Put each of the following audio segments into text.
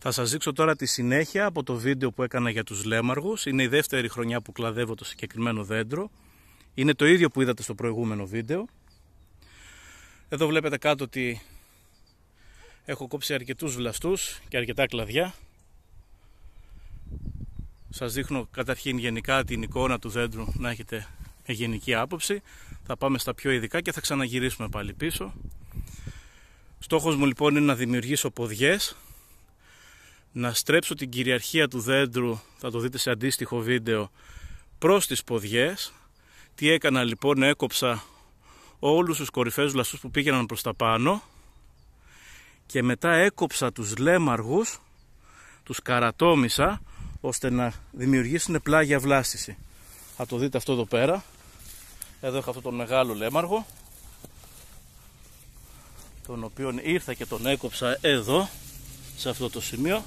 Θα σας δείξω τώρα τη συνέχεια από το βίντεο που έκανα για τους λέμαργους. Είναι η δεύτερη χρονιά που κλαδεύω το συγκεκριμένο δέντρο. Είναι το ίδιο που είδατε στο προηγούμενο βίντεο. Εδώ βλέπετε κάτω ότι έχω κόψει αρκετούς βλαστούς και αρκετά κλαδιά. Σας δείχνω καταρχήν γενικά την εικόνα του δέντρου να έχετε γενική άποψη. Θα πάμε στα πιο ειδικά και θα ξαναγυρίσουμε πάλι πίσω. Στόχος μου λοιπόν είναι να δημιουργήσω ποδιές να στρέψω την κυριαρχία του δέντρου, θα το δείτε σε αντίστοιχο βίντεο, προς τις ποδιές. Τι έκανα λοιπόν, έκοψα όλους τους κορυφαίους λαστούς που πήγαιναν προς τα πάνω και μετά έκοψα τους λέμαργους, τους καρατόμισα ώστε να δημιουργήσουν πλάγια βλάστηση. Θα το δείτε αυτό εδώ πέρα. Εδώ έχω αυτόν τον μεγάλο λέμαργο τον οποίο ήρθα και τον έκοψα εδώ σε αυτό το σημείο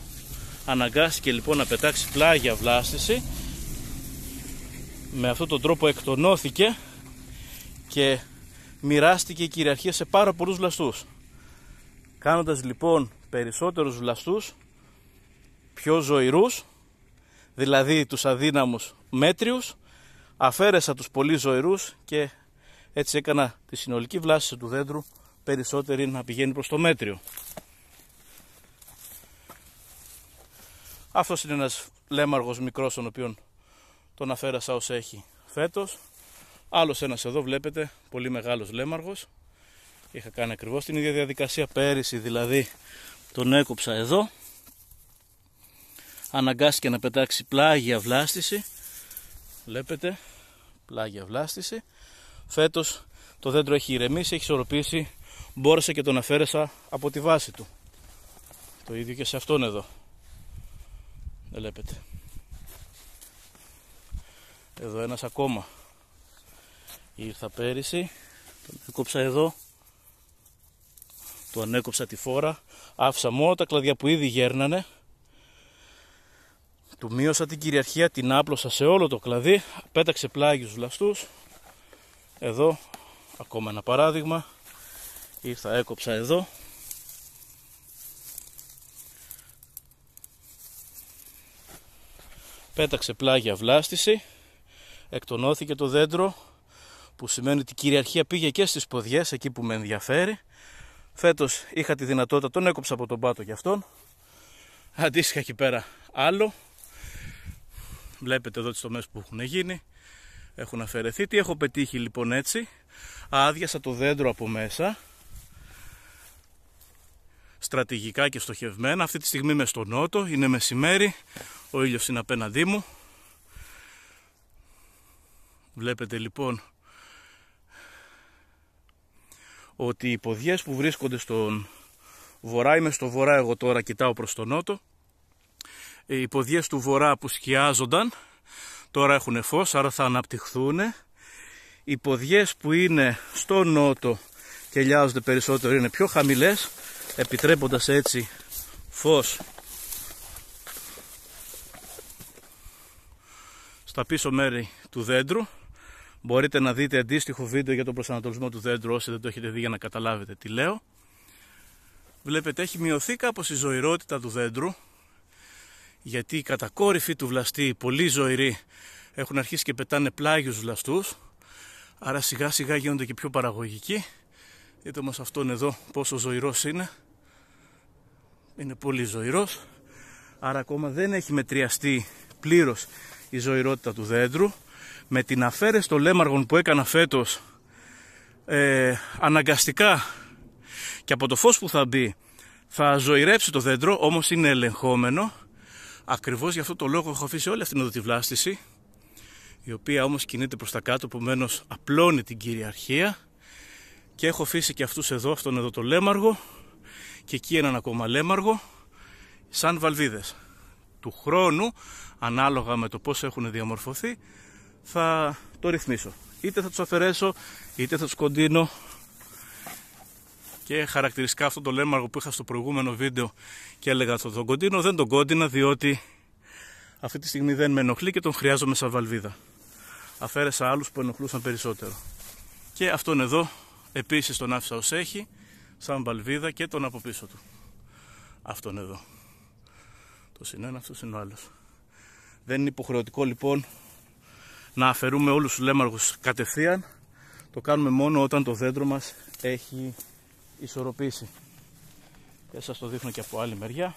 αναγκάστηκε λοιπόν να πετάξει πλάγια βλάστηση με αυτόν τον τρόπο εκτονώθηκε και μοιράστηκε η κυριαρχία σε πάρα πολλούς βλαστούς κάνοντας λοιπόν περισσότερους βλαστούς πιο ζωηρούς δηλαδή τους αδύναμους μέτριους αφαίρεσα τους πολύ ζωηρούς και έτσι έκανα τη συνολική βλάστηση του δέντρου περισσότερη να πηγαίνει προς το μέτριο Αυτός είναι ένας λέμαργος μικρός, τον οποίο τον αφαίρεσα όσο έχει φέτος. Άλλος ένας εδώ, βλέπετε, πολύ μεγάλος λέμαργος. Είχα κάνει ακριβώς την ίδια διαδικασία πέρυσι, δηλαδή τον έκοψα εδώ. Αναγκάστηκε να πετάξει πλάγια βλάστηση. Βλέπετε, πλάγια βλάστηση. Φέτος το δέντρο έχει ηρεμήσει, έχει ισορροπήσει. Μπόρεσα και τον αφαίρεσα από τη βάση του. Το ίδιο και σε αυτόν εδώ εδώ ένας ακόμα ήρθα πέρυσι τον Εκόψα εδώ του ανέκοψα τη φόρα άφησα μόνο τα κλαδιά που ήδη γέρνανε του μείωσα την κυριαρχία την άπλωσα σε όλο το κλαδί πέταξε πλάγιους λαστούς εδώ ακόμα ένα παράδειγμα ήρθα έκοψα εδώ πέταξε πλάγια βλάστηση, εκτονώθηκε το δέντρο που σημαίνει ότι η κυριαρχία πήγε και στις ποδιές εκεί που με ενδιαφέρει. Φέτος είχα τη δυνατότητα, τον έκοψα από τον πάτο για αυτόν. Αντίστοιχα εκεί πέρα άλλο. Βλέπετε εδώ τις τομές που έχουν γίνει. Έχουν αφαιρεθεί. Τι έχω πετύχει λοιπόν έτσι. Άδειασα το δέντρο από μέσα. Στρατηγικά και στοχευμένα. Αυτή τη στιγμή είμαι στο νότο. Είναι μεσημέρι ο ήλιος είναι απέναντί μου βλέπετε λοιπόν ότι οι ποδιές που βρίσκονται στον βορρά, είμαι στο βορρά εγώ τώρα κοιτάω προς τον νότο ε, οι ποδιές του βορρά που σκιάζονταν τώρα έχουν φως άρα θα αναπτυχθούν οι ποδιές που είναι στο νότο και λιάζονται περισσότερο είναι πιο χαμηλές επιτρέποντας έτσι φως στα πίσω μέρη του δέντρου. Μπορείτε να δείτε αντίστοιχο βίντεο για τον προσανατολισμό του δέντρου όσοι δεν το έχετε δει για να καταλάβετε τι λέω. Βλέπετε έχει μειωθεί κάπως η ζωηρότητα του δέντρου γιατί οι κατακόρυφοι του βλαστή, πολύ ζωηροί, έχουν αρχίσει και πετάνε πλάγιους βλαστούς άρα σιγά σιγά γίνονται και πιο παραγωγικοί δείτε όμως αυτόν εδώ πόσο ζωηρός είναι είναι πολύ ζωηρός άρα ακόμα δεν έχει μετριαστεί πλήρως η ζωηρότητα του δέντρου με την αφαίρεση των λέμαργων που έκανα φέτος ε, αναγκαστικά και από το φως που θα μπει θα ζωηρέψει το δέντρο όμως είναι ελεγχόμενο ακριβώς γι' αυτό το λόγο έχω αφήσει όλη αυτήν εδώ τη βλάστηση η οποία όμως κινείται προς τα κάτω επομένως απλώνει την κυριαρχία και έχω αφήσει και αυτούς εδώ, αυτόν εδώ το λέμαργο και εκεί έναν ακόμα λέμαργο σαν βαλβίδες του χρόνου, ανάλογα με το πώς έχουν διαμορφωθεί, θα το ρυθμίσω. Είτε θα τους αφαιρέσω, είτε θα τους κοντίνω. Και χαρακτηριστικά αυτό το λέμαργο που είχα στο προηγούμενο βίντεο και έλεγα ότι τον κοντίνω, δεν τον κόντινα διότι αυτή τη στιγμή δεν με ενοχλεί και τον χρειάζομαι σαν βαλβίδα. Αφαίρεσα άλλους που ενοχλούσαν περισσότερο. Και αυτόν εδώ επίσης τον άφησα ως έχει, σαν βαλβίδα και τον από πίσω του. Αυτόν εδώ. Αυτός είναι ένας, αυτός είναι ο άλλος. Δεν είναι υποχρεωτικό λοιπόν να αφαιρούμε όλους τους λέμαργους κατευθείαν. Το κάνουμε μόνο όταν το δέντρο μας έχει ισορροπήσει. Και σας το δείχνω και από άλλη μεριά.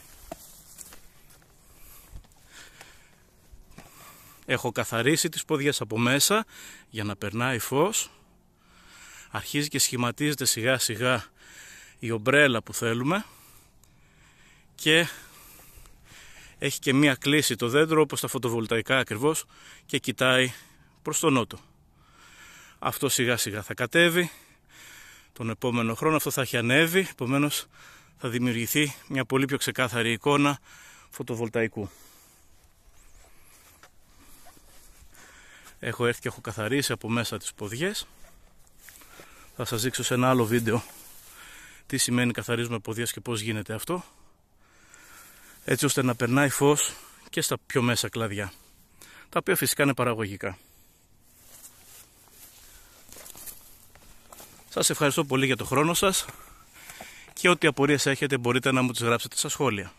Έχω καθαρίσει τις ποδιές από μέσα για να περνάει φως. Αρχίζει και σχηματίζεται σιγά σιγά η ομπρέλα που θέλουμε. Και έχει και μία κλίση το δέντρο όπως τα φωτοβολταϊκά ακριβώς και κοιτάει προς τον νότο. Αυτό σιγά σιγά θα κατέβει, τον επόμενο χρόνο αυτό θα έχει ανέβει, επομένως θα δημιουργηθεί μια πολύ πιο ξεκάθαρη εικόνα φωτοβολταϊκού. Έχω έρθει και έχω καθαρίσει από μέσα τις ποδιές. Θα σας δείξω σε ένα άλλο βίντεο τι σημαίνει καθαρίζουμε ποδιές και πώς γίνεται αυτό έτσι ώστε να περνάει φως και στα πιο μέσα κλαδιά τα οποία φυσικά είναι παραγωγικά. Σας ευχαριστώ πολύ για το χρόνο σας και ό,τι απορίες έχετε μπορείτε να μου τις γράψετε στα σχόλια.